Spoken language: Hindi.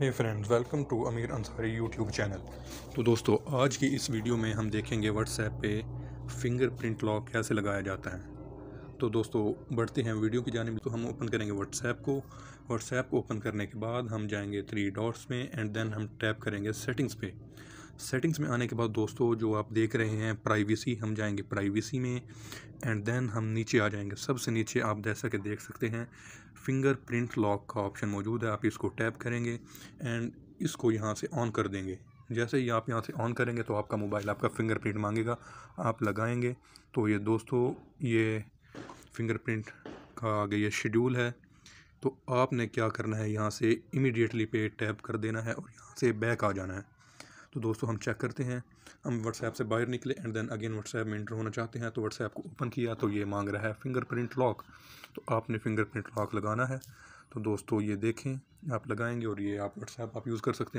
हे फ्रेंड्स वेलकम टू अमीर अंसारी यूट्यूब चैनल तो दोस्तों आज की इस वीडियो में हम देखेंगे व्हाट्सएप पे फिंगरप्रिंट लॉक कैसे लगाया जाता है तो दोस्तों बढ़ते हैं वीडियो की जाने में तो हम ओपन करेंगे व्हाट्सएप को व्हाट्सएप ओपन करने के बाद हम जाएंगे थ्री डॉट्स में एंड देन हम टैप करेंगे सेटिंग्स पे सेटिंग्स में आने के बाद दोस्तों जो आप देख रहे हैं प्राइवेसी हम जाएंगे प्राइवेसी में एंड देन हम नीचे आ जाएंगे सबसे नीचे आप जैसा कि देख सकते हैं फिंगर प्रिंट लॉक का ऑप्शन मौजूद है आप इसको टैप करेंगे एंड इसको यहाँ से ऑन कर देंगे जैसे ही आप यहाँ से ऑन करेंगे तो आपका मोबाइल आपका फिंगरप्रिंट मांगेगा आप लगाएंगे तो ये दोस्तों ये फिंगरप्रिंट का आगे ये शेड्यूल है तो आपने क्या करना है यहाँ से इमीडिएटली पे टैप कर देना है और यहाँ से बैक आ जाना है तो दोस्तों हम चेक करते हैं हम व्हाट्सएप से बाहर निकले एंड देन अगेन व्हाट्सएप में इंटर होना चाहते हैं तो व्हाट्सएप को ओपन किया तो ये मांग रहा है फिंगरप्रिंट लॉक तो आपने फिंगरप्रिंट लॉक लगाना है तो दोस्तों ये देखें आप लगाएंगे और ये आप व्हाट्सएप आप यूज़ कर सकते हैं